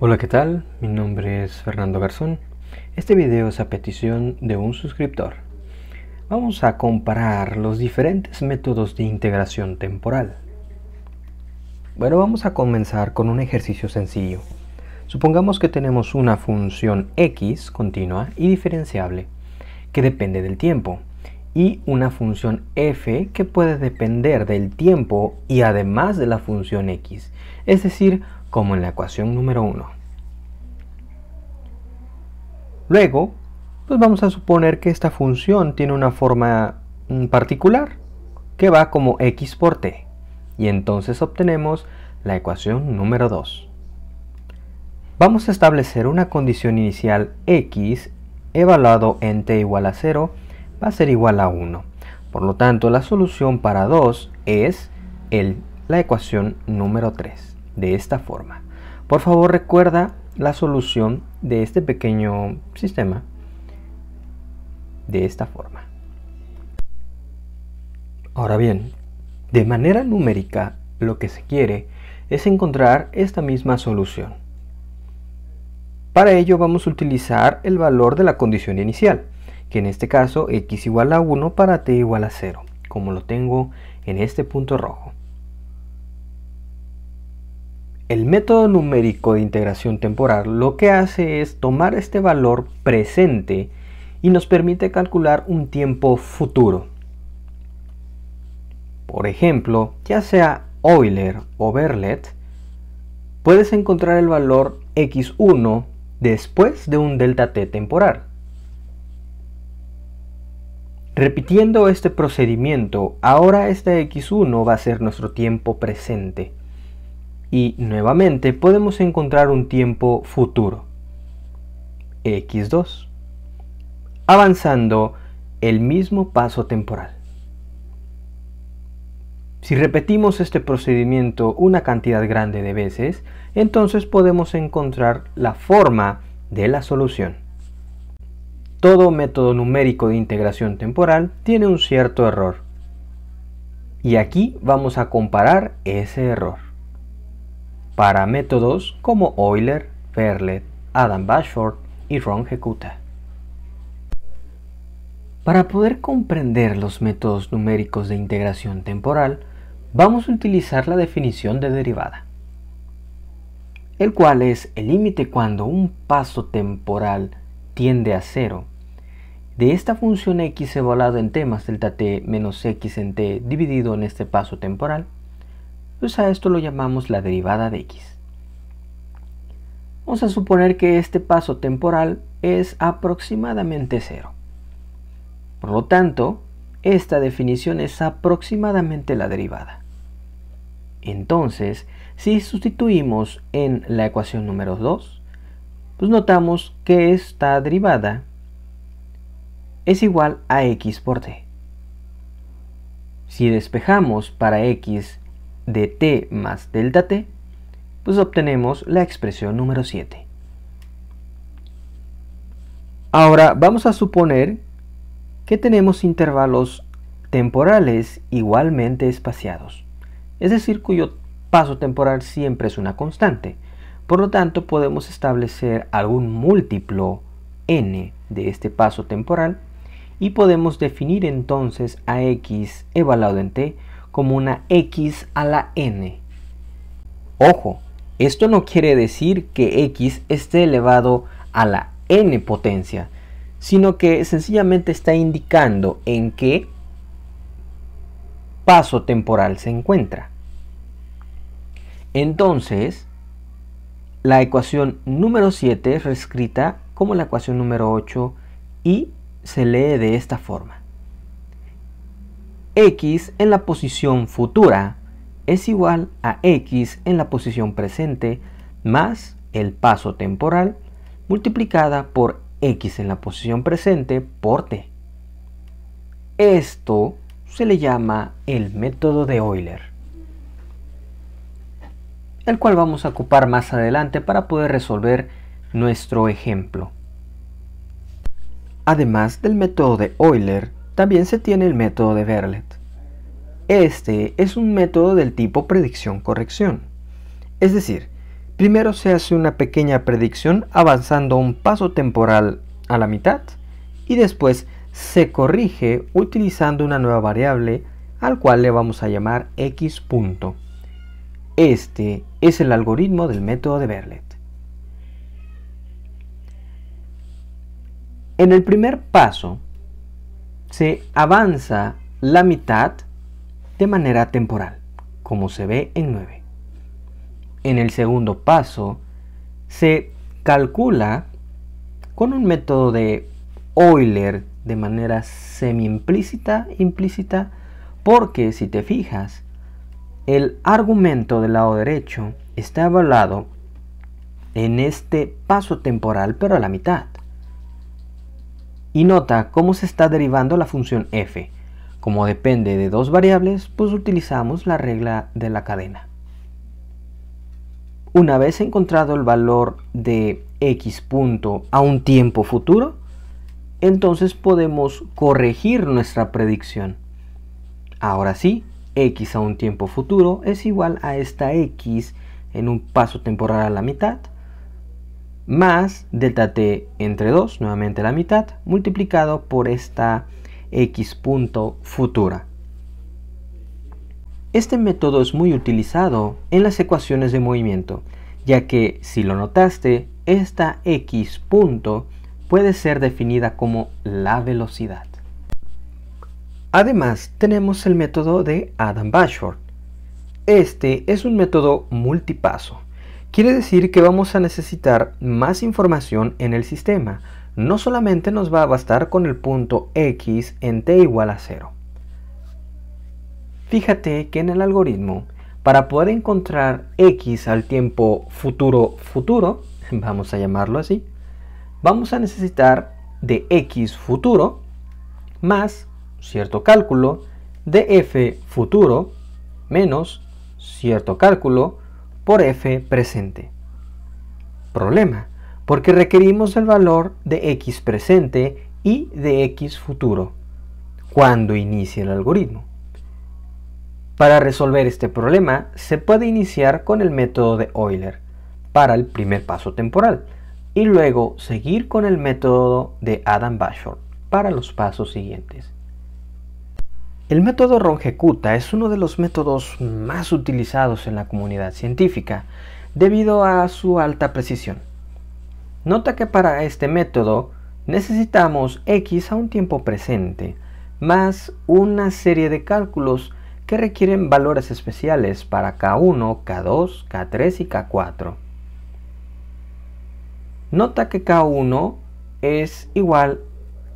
Hola, ¿qué tal? Mi nombre es Fernando Garzón. Este video es a petición de un suscriptor. Vamos a comparar los diferentes métodos de integración temporal. Bueno, vamos a comenzar con un ejercicio sencillo. Supongamos que tenemos una función x continua y diferenciable que depende del tiempo y una función f que puede depender del tiempo y además de la función x. Es decir, como en la ecuación número 1. Luego, pues vamos a suponer que esta función tiene una forma mm, particular, que va como x por t, y entonces obtenemos la ecuación número 2. Vamos a establecer una condición inicial x evaluado en t igual a 0 va a ser igual a 1. Por lo tanto, la solución para 2 es la ecuación número 3 de esta forma. Por favor recuerda la solución de este pequeño sistema de esta forma. Ahora bien, de manera numérica lo que se quiere es encontrar esta misma solución. Para ello vamos a utilizar el valor de la condición inicial, que en este caso x igual a 1 para t igual a 0, como lo tengo en este punto rojo. El método numérico de integración temporal lo que hace es tomar este valor presente y nos permite calcular un tiempo futuro. Por ejemplo, ya sea Euler o Berlet, puedes encontrar el valor x1 después de un delta t temporal. Repitiendo este procedimiento, ahora este x1 va a ser nuestro tiempo presente y nuevamente podemos encontrar un tiempo futuro, x2, avanzando el mismo paso temporal. Si repetimos este procedimiento una cantidad grande de veces, entonces podemos encontrar la forma de la solución. Todo método numérico de integración temporal tiene un cierto error. Y aquí vamos a comparar ese error para métodos como Euler, Ferlet, Adam Bashford y Ron kutta Para poder comprender los métodos numéricos de integración temporal, vamos a utilizar la definición de derivada, el cual es el límite cuando un paso temporal tiende a cero de esta función x evaluada en t más delta t menos x en t dividido en este paso temporal pues a esto lo llamamos la derivada de x. Vamos a suponer que este paso temporal es aproximadamente cero. Por lo tanto, esta definición es aproximadamente la derivada. Entonces, si sustituimos en la ecuación número 2, pues notamos que esta derivada es igual a x por t. Si despejamos para x de t más delta t, pues obtenemos la expresión número 7. Ahora vamos a suponer que tenemos intervalos temporales igualmente espaciados, es decir, cuyo paso temporal siempre es una constante. Por lo tanto, podemos establecer algún múltiplo n de este paso temporal y podemos definir entonces a x evaluado en t como una x a la n. Ojo, esto no quiere decir que x esté elevado a la n potencia, sino que sencillamente está indicando en qué paso temporal se encuentra. Entonces, la ecuación número 7 es reescrita como la ecuación número 8 y se lee de esta forma x en la posición futura es igual a x en la posición presente más el paso temporal multiplicada por x en la posición presente por t. Esto se le llama el método de Euler, el cual vamos a ocupar más adelante para poder resolver nuestro ejemplo. Además del método de Euler, también se tiene el método de Berlet. Este es un método del tipo predicción-corrección. Es decir, primero se hace una pequeña predicción avanzando un paso temporal a la mitad y después se corrige utilizando una nueva variable al cual le vamos a llamar x punto. Este es el algoritmo del método de Berlet. En el primer paso se avanza la mitad de manera temporal, como se ve en 9. En el segundo paso, se calcula con un método de Euler de manera semi-implícita, implícita, porque si te fijas, el argumento del lado derecho está evaluado en este paso temporal, pero a la mitad y nota cómo se está derivando la función f. Como depende de dos variables, pues utilizamos la regla de la cadena. Una vez encontrado el valor de x punto a un tiempo futuro, entonces podemos corregir nuestra predicción. Ahora sí, x a un tiempo futuro es igual a esta x en un paso temporal a la mitad más delta t entre 2, nuevamente la mitad, multiplicado por esta x punto futura. Este método es muy utilizado en las ecuaciones de movimiento, ya que, si lo notaste, esta x punto puede ser definida como la velocidad. Además, tenemos el método de Adam Bashford. Este es un método multipaso, Quiere decir que vamos a necesitar más información en el sistema. No solamente nos va a bastar con el punto x en t igual a 0. Fíjate que en el algoritmo, para poder encontrar x al tiempo futuro futuro, vamos a llamarlo así, vamos a necesitar de x futuro más cierto cálculo de f futuro menos cierto cálculo por f presente. Problema, porque requerimos el valor de x presente y de x futuro cuando inicie el algoritmo. Para resolver este problema se puede iniciar con el método de Euler para el primer paso temporal y luego seguir con el método de Adam Bashor para los pasos siguientes. El método Ronjecuta es uno de los métodos más utilizados en la comunidad científica debido a su alta precisión. Nota que para este método necesitamos x a un tiempo presente más una serie de cálculos que requieren valores especiales para K1, K2, K3 y K4. Nota que K1 es igual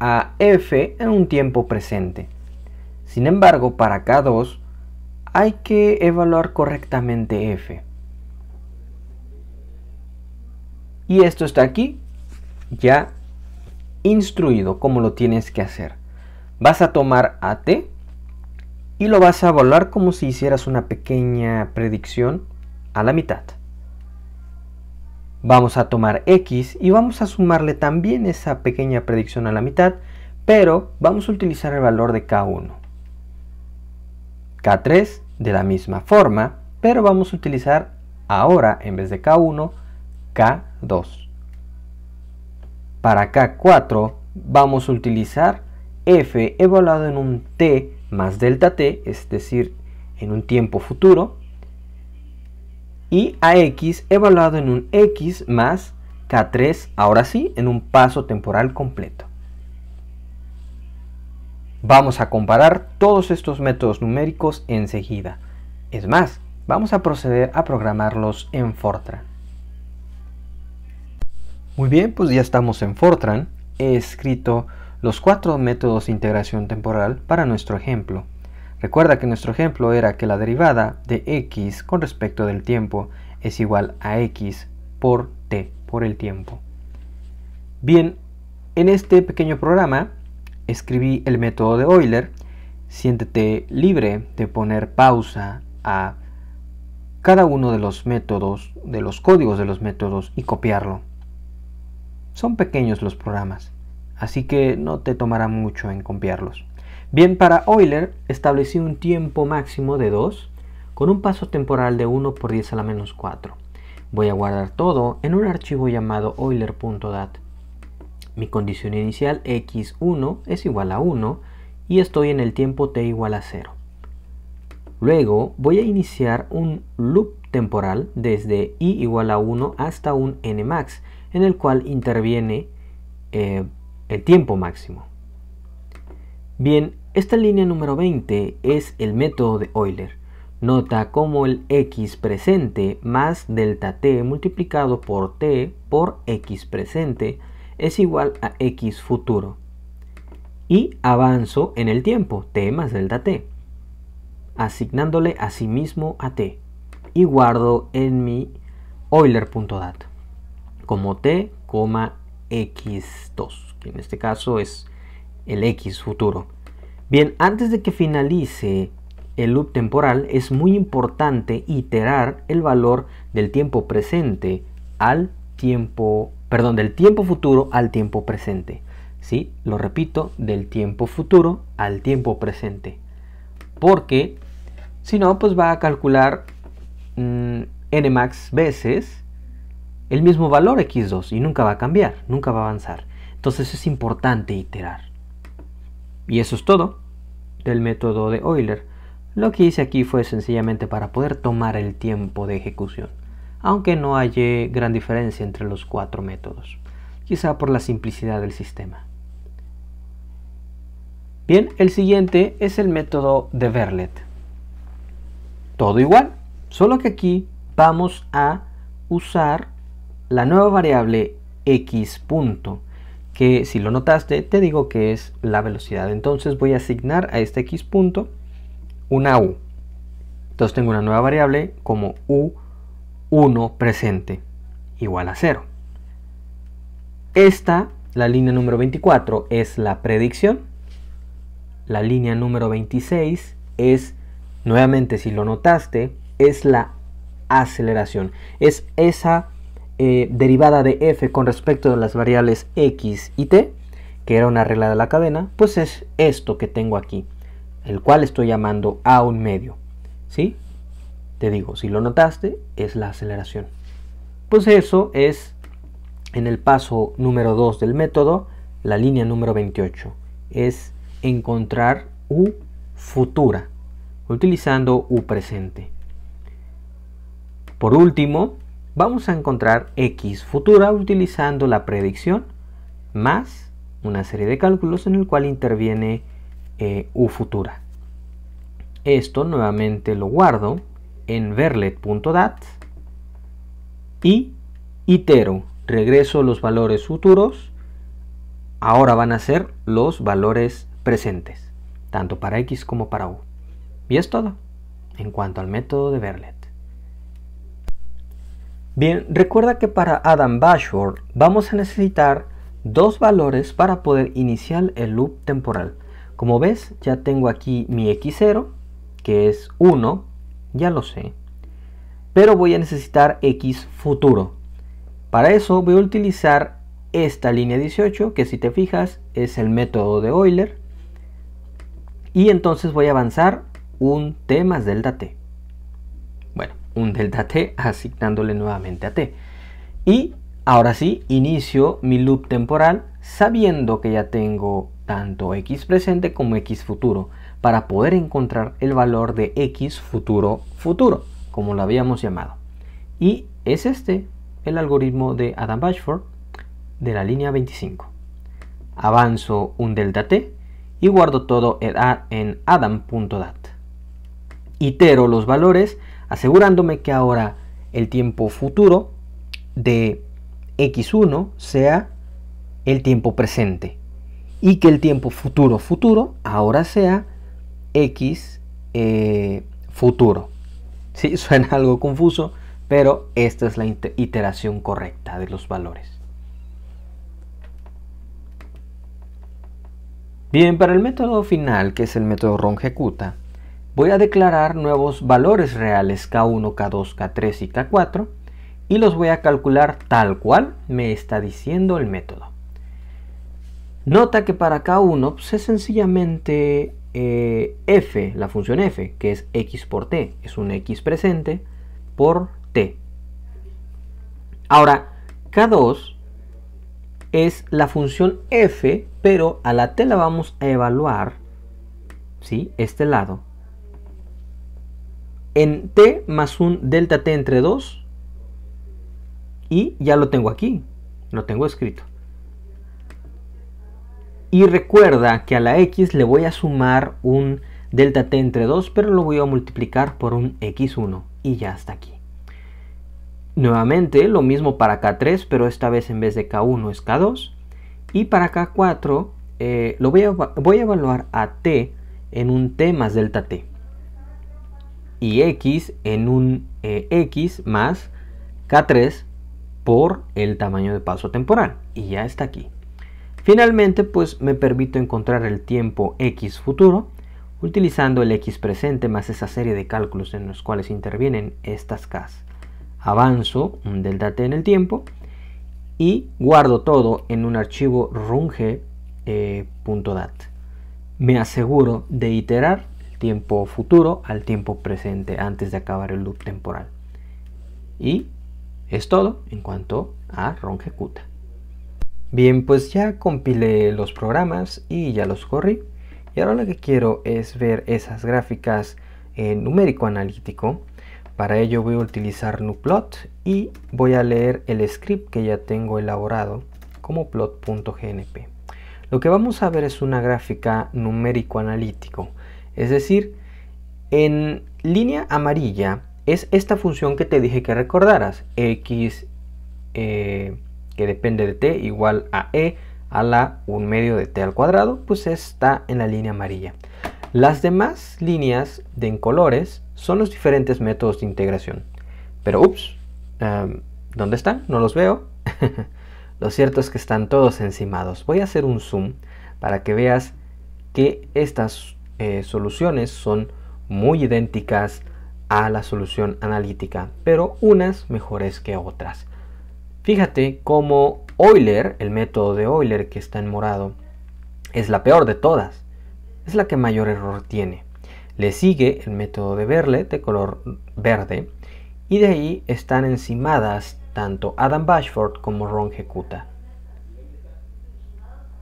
a f en un tiempo presente. Sin embargo, para K2 hay que evaluar correctamente F. Y esto está aquí ya instruido como lo tienes que hacer. Vas a tomar AT y lo vas a evaluar como si hicieras una pequeña predicción a la mitad. Vamos a tomar X y vamos a sumarle también esa pequeña predicción a la mitad, pero vamos a utilizar el valor de K1. K3 de la misma forma, pero vamos a utilizar ahora en vez de K1, K2. Para K4 vamos a utilizar F evaluado en un T más delta T, es decir, en un tiempo futuro, y AX evaluado en un X más K3, ahora sí, en un paso temporal completo. Vamos a comparar todos estos métodos numéricos enseguida. Es más, vamos a proceder a programarlos en Fortran. Muy bien, pues ya estamos en Fortran. He escrito los cuatro métodos de integración temporal para nuestro ejemplo. Recuerda que nuestro ejemplo era que la derivada de x con respecto del tiempo es igual a x por t, por el tiempo. Bien, en este pequeño programa escribí el método de Euler, siéntete libre de poner pausa a cada uno de los métodos, de los códigos de los métodos y copiarlo. Son pequeños los programas, así que no te tomará mucho en copiarlos. Bien, para Euler establecí un tiempo máximo de 2 con un paso temporal de 1 por 10 a la menos 4. Voy a guardar todo en un archivo llamado euler.dat. Mi condición inicial x1 es igual a 1 y estoy en el tiempo t igual a 0. Luego voy a iniciar un loop temporal desde i igual a 1 hasta un n max, en el cual interviene eh, el tiempo máximo. Bien, esta línea número 20 es el método de Euler. Nota cómo el x presente más delta t multiplicado por t por x presente es igual a X futuro. Y avanzo en el tiempo, T más delta T, asignándole a sí mismo a T. Y guardo en mi Euler.dat como T, X2, que en este caso es el X futuro. Bien, antes de que finalice el loop temporal, es muy importante iterar el valor del tiempo presente al tiempo perdón, del tiempo futuro al tiempo presente. ¿Sí? Lo repito, del tiempo futuro al tiempo presente. Porque si no, pues va a calcular nmax mm, n max veces el mismo valor x2 y nunca va a cambiar, nunca va a avanzar. Entonces es importante iterar. Y eso es todo del método de Euler. Lo que hice aquí fue sencillamente para poder tomar el tiempo de ejecución aunque no haya gran diferencia entre los cuatro métodos, quizá por la simplicidad del sistema. Bien, el siguiente es el método de Verlet. Todo igual, solo que aquí vamos a usar la nueva variable x punto, que si lo notaste te digo que es la velocidad. Entonces voy a asignar a este x punto una u. Entonces tengo una nueva variable como u 1 presente igual a 0. Esta, la línea número 24, es la predicción. La línea número 26 es, nuevamente si lo notaste, es la aceleración. Es esa eh, derivada de f con respecto a las variables x y t, que era una regla de la cadena, pues es esto que tengo aquí, el cual estoy llamando a un medio. ¿Sí? Te digo, si lo notaste, es la aceleración. Pues eso es en el paso número 2 del método, la línea número 28. Es encontrar U futura, utilizando U presente. Por último, vamos a encontrar X futura utilizando la predicción más una serie de cálculos en el cual interviene eh, U futura. Esto nuevamente lo guardo en verlet.dat y itero, regreso los valores futuros, ahora van a ser los valores presentes, tanto para x como para u. Y es todo en cuanto al método de verlet. Bien, recuerda que para Adam Bashford vamos a necesitar dos valores para poder iniciar el loop temporal. Como ves, ya tengo aquí mi x0, que es 1, ya lo sé. Pero voy a necesitar X futuro. Para eso voy a utilizar esta línea 18, que si te fijas es el método de Euler. Y entonces voy a avanzar un T más delta T. Bueno, un delta T asignándole nuevamente a T. Y ahora sí, inicio mi loop temporal sabiendo que ya tengo tanto X presente como X futuro para poder encontrar el valor de X futuro futuro, como lo habíamos llamado. Y es este el algoritmo de Adam Bashford de la línea 25. Avanzo un delta t y guardo todo en adam.dat. Itero los valores asegurándome que ahora el tiempo futuro de x1 sea el tiempo presente y que el tiempo futuro futuro ahora sea X eh, futuro. Sí, suena algo confuso, pero esta es la iteración correcta de los valores. Bien, para el método final, que es el método ejecuta voy a declarar nuevos valores reales K1, K2, K3 y K4 y los voy a calcular tal cual me está diciendo el método. Nota que para K1 pues, es sencillamente eh, f, la función f, que es x por t, es un x presente por t. Ahora, k2 es la función f, pero a la t la vamos a evaluar, ¿sí? Este lado. En t más un delta t entre 2, y ya lo tengo aquí, lo tengo escrito. Y recuerda que a la x le voy a sumar un delta t entre 2, pero lo voy a multiplicar por un x1 y ya está aquí. Nuevamente lo mismo para K3, pero esta vez en vez de K1 es K2. Y para K4 eh, lo voy a, voy a evaluar a t en un t más delta t. Y x en un eh, x más K3 por el tamaño de paso temporal. Y ya está aquí. Finalmente, pues me permito encontrar el tiempo x futuro utilizando el x presente más esa serie de cálculos en los cuales intervienen estas casas. Avanzo un delta en el tiempo y guardo todo en un archivo runge.dat. Eh, me aseguro de iterar el tiempo futuro al tiempo presente antes de acabar el loop temporal. Y es todo en cuanto a Rongecuta. Bien, pues ya compilé los programas y ya los corrí. Y ahora lo que quiero es ver esas gráficas en numérico analítico. Para ello voy a utilizar nuplot y voy a leer el script que ya tengo elaborado como plot.gnp. Lo que vamos a ver es una gráfica numérico analítico, es decir, en línea amarilla es esta función que te dije que recordaras, x, eh, que depende de t igual a e a la 1 medio de t al cuadrado, pues está en la línea amarilla. Las demás líneas de en colores son los diferentes métodos de integración. Pero, ups, em, ¿dónde están? No los veo. Lo cierto es que están todos encimados. Voy a hacer un zoom para que veas que estas eh, soluciones son muy idénticas a la solución analítica, pero unas mejores que otras. Fíjate cómo Euler, el método de Euler que está en morado, es la peor de todas. Es la que mayor error tiene. Le sigue el método de Verlet de color verde y de ahí están encimadas tanto Adam Bashford como Ron kutta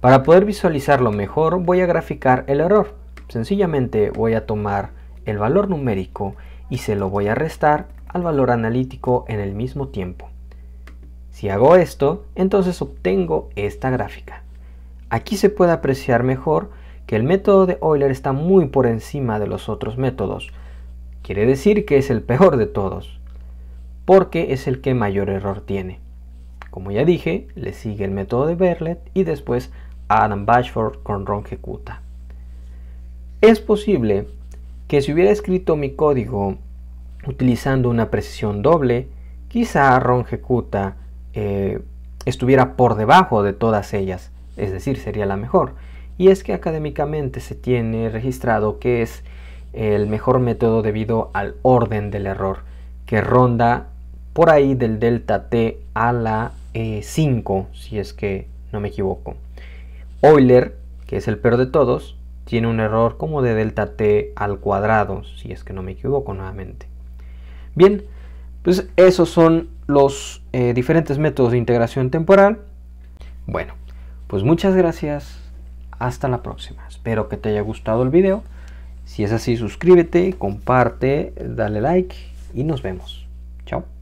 Para poder visualizarlo mejor voy a graficar el error. Sencillamente voy a tomar el valor numérico y se lo voy a restar al valor analítico en el mismo tiempo. Si hago esto, entonces obtengo esta gráfica. Aquí se puede apreciar mejor que el método de Euler está muy por encima de los otros métodos. Quiere decir que es el peor de todos, porque es el que mayor error tiene. Como ya dije, le sigue el método de Berlet y después Adam Bashford con Ron ejecuta Es posible que si hubiera escrito mi código utilizando una precisión doble, quizá Ron eh, estuviera por debajo de todas ellas, es decir, sería la mejor. Y es que académicamente se tiene registrado que es el mejor método debido al orden del error, que ronda por ahí del delta T a la 5, e si es que no me equivoco. Euler, que es el peor de todos, tiene un error como de delta T al cuadrado, si es que no me equivoco nuevamente. Bien, entonces, pues, esos son los eh, diferentes métodos de integración temporal. Bueno, pues muchas gracias. Hasta la próxima. Espero que te haya gustado el video. Si es así, suscríbete, comparte, dale like y nos vemos. Chao.